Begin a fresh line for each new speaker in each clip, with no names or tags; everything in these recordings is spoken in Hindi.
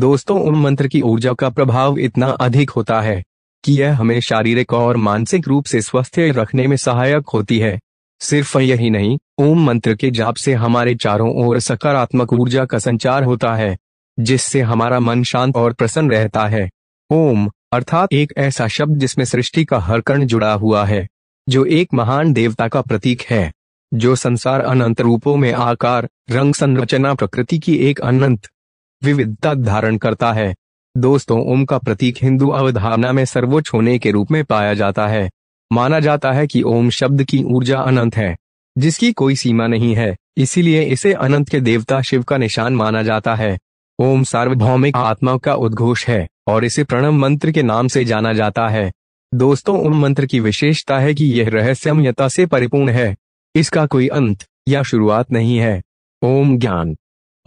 दोस्तों ओम मंत्र की ऊर्जा का प्रभाव इतना अधिक होता है कि यह हमें शारीरिक और मानसिक रूप से स्वस्थ रखने में सहायक होती है सिर्फ यही नहीं ओम मंत्र के जाप से हमारे चारों ओर सकारात्मक ऊर्जा का संचार होता है जिससे हमारा मन शांत और प्रसन्न रहता है ओम अर्थात एक ऐसा शब्द जिसमें सृष्टि का हर कर्ण जुड़ा हुआ है जो एक महान देवता का प्रतीक है जो संसार अनंत रूपों में आकार रंग संरचना प्रकृति की एक अनंत विविधता धारण करता है दोस्तों ओम का प्रतीक हिंदू अवधारणा में सर्वोच्च होने के रूप में पाया जाता है माना जाता है कि ओम शब्द की ऊर्जा अनंत है जिसकी कोई सीमा नहीं है इसीलिए इसे अनंत के देवता शिव का निशान माना जाता है ओम सार्वभौमिक आत्मा का उद्घोष है और इसे प्रणव मंत्र के नाम से जाना जाता है दोस्तों ओम मंत्र की विशेषता है कि यह रहस्यमयता से परिपूर्ण है इसका कोई अंत या शुरुआत नहीं है ओम ज्ञान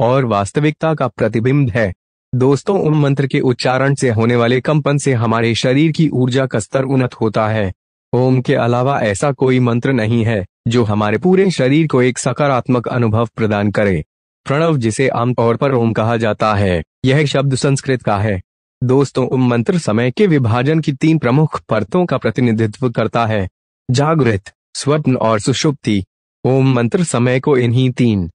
और वास्तविकता का प्रतिबिंब है दोस्तों उन मंत्र के उच्चारण से होने वाले कंपन से हमारे शरीर की ऊर्जा का स्तर उन्नत होता है ओम के अलावा ऐसा कोई मंत्र नहीं है जो हमारे पूरे शरीर को एक सकारात्मक अनुभव प्रदान करे प्रणव जिसे आमतौर पर ओम कहा जाता है यह शब्द संस्कृत का है दोस्तों ओम मंत्र समय के विभाजन की तीन प्रमुख परतों का प्रतिनिधित्व करता है जागृत स्वप्न और सुषुप्ति ओम मंत्र समय को इन्हीं तीन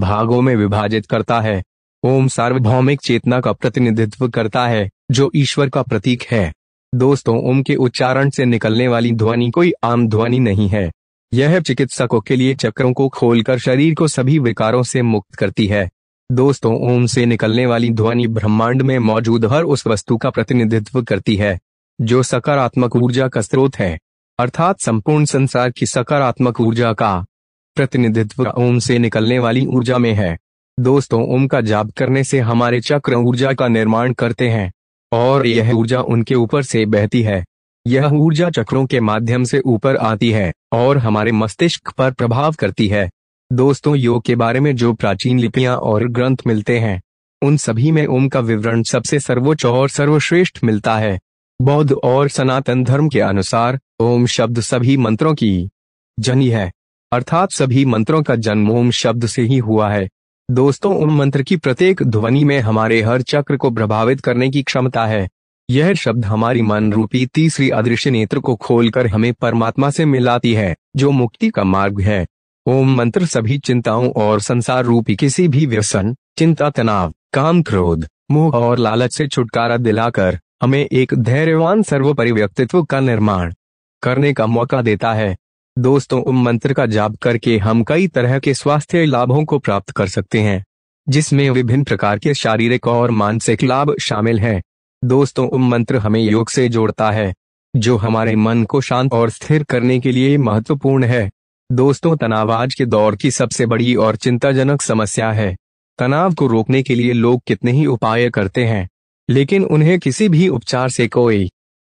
भागों में विभाजित करता है ओम सार्वभौमिक चेतना का प्रतिनिधित्व करता है जो ईश्वर का प्रतीक है दोस्तों ओम के उच्चारण से निकलने वाली ध्वनि कोई आम ध्वनि नहीं है यह चिकित्सकों के लिए चक्रों को खोलकर शरीर को सभी विकारों से मुक्त करती है दोस्तों ओम से निकलने वाली ध्वनि ब्रह्मांड में मौजूद हर उस वस्तु का प्रतिनिधित्व करती है जो सकारात्मक ऊर्जा का स्रोत है अर्थात संपूर्ण संसार की सकारात्मक ऊर्जा का प्रतिनिधित्व ओम से निकलने वाली ऊर्जा में है दोस्तों ओम का जाप करने से हमारे चक्र ऊर्जा का निर्माण करते हैं और यह ऊर्जा उनके ऊपर से बहती है यह ऊर्जा चक्रों के माध्यम से ऊपर आती है और हमारे मस्तिष्क पर प्रभाव करती है दोस्तों योग के बारे में जो प्राचीन लिपियां और ग्रंथ मिलते हैं उन सभी में ओम का विवरण सबसे सर्वोच्च और सर्वश्रेष्ठ मिलता है बौद्ध और सनातन धर्म के अनुसार ओम शब्द सभी मंत्रों की जनी है अर्थात सभी मंत्रों का जन्म ओम शब्द से ही हुआ है दोस्तों ओम मंत्र की प्रत्येक ध्वनि में हमारे हर चक्र को प्रभावित करने की क्षमता है यह शब्द हमारी मन रूपी तीसरी अदृश्य नेत्र को खोलकर हमें परमात्मा से मिलाती है जो मुक्ति का मार्ग है ओम मंत्र सभी चिंताओं और संसार रूपी किसी भी व्यसन चिंता तनाव काम क्रोध मोह और लालच से छुटकारा दिलाकर हमें एक धैर्यवान सर्वोपरि व्यक्तित्व का निर्माण करने का मौका देता है दोस्तों उम मंत्र का जाप करके हम कई तरह के स्वास्थ्य लाभों को प्राप्त कर सकते हैं जिसमें विभिन्न प्रकार के शारीरिक और मानसिक लाभ शामिल हैं दोस्तों उम मंत्र हमें योग से जोड़ता है जो हमारे मन को शांत और स्थिर करने के लिए महत्वपूर्ण है दोस्तों तनाव आज के दौर की सबसे बड़ी और चिंताजनक समस्या है तनाव को रोकने के लिए लोग कितने ही उपाय करते हैं लेकिन उन्हें किसी भी उपचार से कोई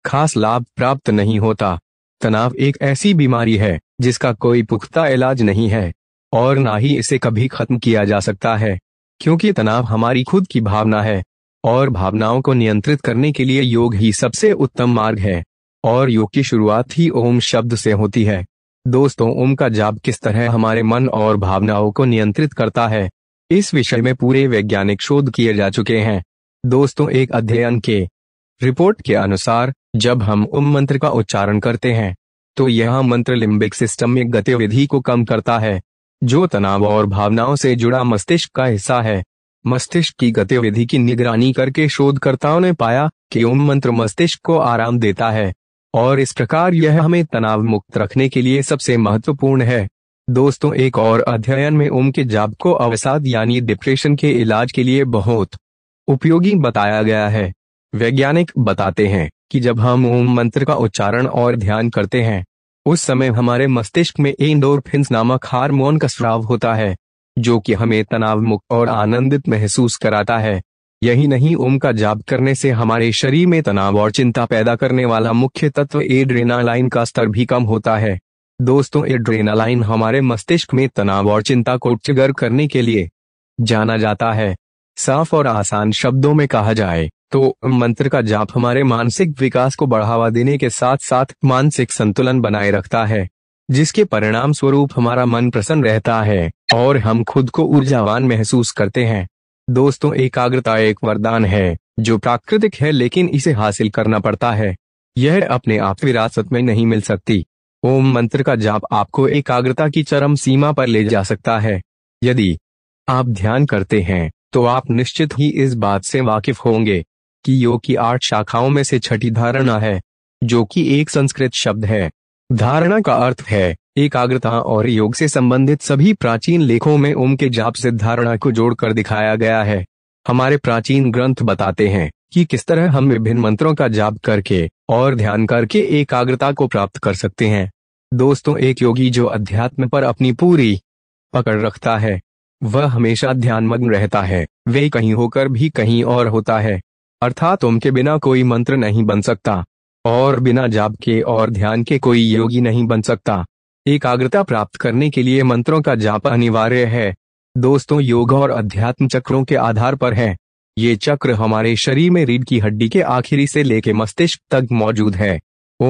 खास लाभ प्राप्त नहीं होता तनाव एक ऐसी बीमारी है जिसका कोई पुख्ता इलाज नहीं है और ना ही इसे कभी खत्म किया जा सकता है क्योंकि तनाव हमारी खुद की भावना है और भावनाओं को नियंत्रित करने के लिए योग ही सबसे उत्तम मार्ग है और योग की शुरुआत ही ओम शब्द से होती है दोस्तों ओम का जाप किस तरह हमारे मन और भावनाओं को नियंत्रित करता है इस विषय में पूरे वैज्ञानिक शोध किए जा चुके हैं दोस्तों एक अध्ययन के रिपोर्ट के अनुसार जब हम उम मंत्र का उच्चारण करते हैं तो यह मंत्र लिम्बिक सिस्टम में गतिविधि को कम करता है जो तनाव और भावनाओं से जुड़ा मस्तिष्क का हिस्सा है मस्तिष्क की गतिविधि की निगरानी करके शोधकर्ताओं ने पाया कि ओम मंत्र मस्तिष्क को आराम देता है और इस प्रकार यह हमें तनाव मुक्त रखने के लिए सबसे महत्वपूर्ण है दोस्तों एक और अध्ययन में ओम के जाप को अवसाद यानी डिप्रेशन के इलाज के लिए बहुत उपयोगी बताया गया है वैज्ञानिक बताते हैं कि जब हम ओम मंत्र का उच्चारण और ध्यान करते हैं उस समय हमारे मस्तिष्क में फिंस नामक हार्मोन का स्राव होता है जो कि हमें तनाव मुक्त और आनंदित महसूस कराता है यही नहीं ओम का जाप करने से हमारे शरीर में तनाव और चिंता पैदा करने वाला मुख्य तत्व एड्रेनालाइन का स्तर भी कम होता है दोस्तों एड्रेनालाइन हमारे मस्तिष्क में तनाव और चिंता को उच्चगर करने के लिए जाना जाता है साफ और आसान शब्दों में कहा जाए तो मंत्र का जाप हमारे मानसिक विकास को बढ़ावा देने के साथ साथ मानसिक संतुलन बनाए रखता है जिसके परिणाम स्वरूप हमारा मन प्रसन्न रहता है और हम खुद को ऊर्जावान महसूस करते हैं दोस्तों एकाग्रता एक वरदान है जो प्राकृतिक है लेकिन इसे हासिल करना पड़ता है यह अपने आप विरासत में नहीं मिल सकती ओम मंत्र का जाप आपको एकाग्रता की चरम सीमा पर ले जा सकता है यदि आप ध्यान करते हैं तो आप निश्चित ही इस बात से वाकिफ होंगे कि योग की आठ शाखाओं में से छठी धारणा है जो कि एक संस्कृत शब्द है धारणा का अर्थ है एकाग्रता और योग से संबंधित सभी प्राचीन लेखों में ओम के जाप से धारणा को जोड़कर दिखाया गया है हमारे प्राचीन ग्रंथ बताते हैं कि किस तरह हम विभिन्न मंत्रों का जाप करके और ध्यान करके एकाग्रता को प्राप्त कर सकते हैं दोस्तों एक योगी जो अध्यात्म पर अपनी पूरी पकड़ रखता है वह हमेशा ध्यानमग्न रहता है वे कहीं होकर भी कहीं और होता है अर्थात ओम के बिना कोई मंत्र नहीं बन सकता और बिना जाप के और ध्यान के कोई योगी नहीं बन सकता एकाग्रता प्राप्त करने के लिए मंत्रों का जाप अनिवार्य है दोस्तों योग और अध्यात्म चक्रों के आधार पर है ये चक्र हमारे शरीर में रीढ़ की हड्डी के आखिरी से लेके मस्तिष्क तक मौजूद है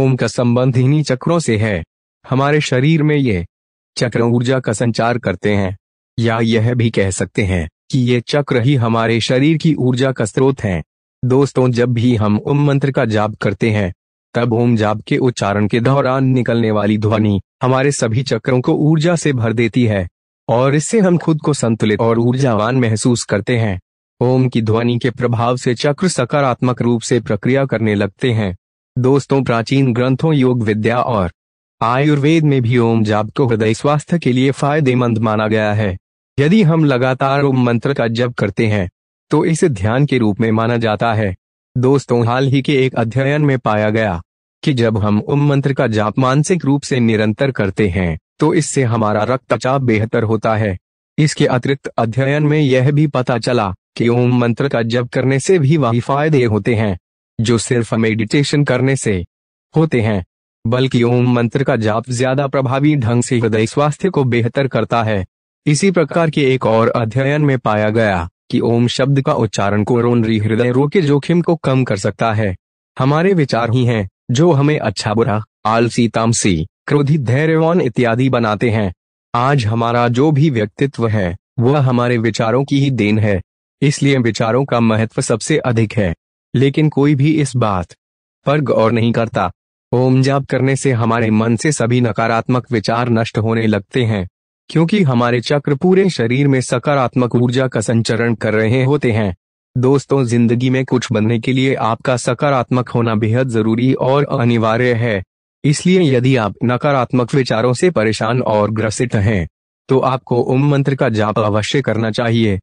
ओम का संबंध इन्हीं चक्रों से है हमारे शरीर में ये चक्र ऊर्जा का संचार करते हैं या यह भी कह सकते हैं कि ये चक्र ही हमारे शरीर की ऊर्जा का स्रोत हैं। दोस्तों जब भी हम ओम मंत्र का जाप करते हैं तब ओम जाप के उच्चारण के दौरान निकलने वाली ध्वनि हमारे सभी चक्रों को ऊर्जा से भर देती है और इससे हम खुद को संतुलित और ऊर्जावान महसूस करते हैं ओम की ध्वनि के प्रभाव से चक्र सकारात्मक रूप से प्रक्रिया करने लगते हैं दोस्तों प्राचीन ग्रंथों योग विद्या और आयुर्वेद में भी ओम जाप को हृदय स्वास्थ्य के लिए फायदेमंद माना गया है यदि हम लगातार ओम मंत्र का जप करते हैं तो इसे ध्यान के रूप में माना जाता है दोस्तों हाल ही के एक अध्ययन में पाया गया कि जब हम उम मंत्र का जाप मानसिक रूप से निरंतर करते हैं तो इससे हमारा रक्तचाप बेहतर होता है इसके अतिरिक्त अध्ययन में यह भी पता चला कि ओम मंत्र का जप करने से भी वही फायदे होते हैं जो सिर्फ मेडिटेशन करने से होते हैं बल्कि ओम मंत्र का जाप ज्यादा प्रभावी ढंग से हृदय स्वास्थ्य को बेहतर करता है इसी प्रकार के एक और अध्ययन में पाया गया कि ओम शब्द का उच्चारण कोरोनरी हृदय रोग के जोखिम को कम कर सकता है हमारे विचार ही हैं जो हमें अच्छा बुरा आलसी तामसी क्रोधी धैर्यवान इत्यादि बनाते हैं आज हमारा जो भी व्यक्तित्व है वह हमारे विचारों की ही देन है इसलिए विचारों का महत्व सबसे अधिक है लेकिन कोई भी इस बात पर गौर नहीं करता ओम जाप करने से हमारे मन से सभी नकारात्मक विचार नष्ट होने लगते हैं क्योंकि हमारे चक्र पूरे शरीर में सकारात्मक ऊर्जा का संचरण कर रहे होते हैं दोस्तों जिंदगी में कुछ बनने के लिए आपका सकारात्मक होना बेहद जरूरी और अनिवार्य है इसलिए यदि आप नकारात्मक विचारों से परेशान और ग्रसित हैं तो आपको उम मंत्र का जाप अवश्य करना चाहिए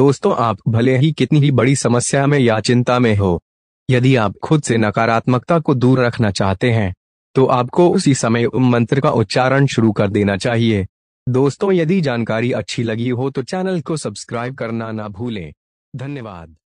दोस्तों आप भले ही कितनी ही बड़ी समस्या में या चिंता में हो यदि आप खुद से नकारात्मकता को दूर रखना चाहते हैं तो आपको उसी समय उम मंत्र का उच्चारण शुरू कर देना चाहिए दोस्तों यदि जानकारी अच्छी लगी हो तो चैनल को सब्सक्राइब करना ना भूलें धन्यवाद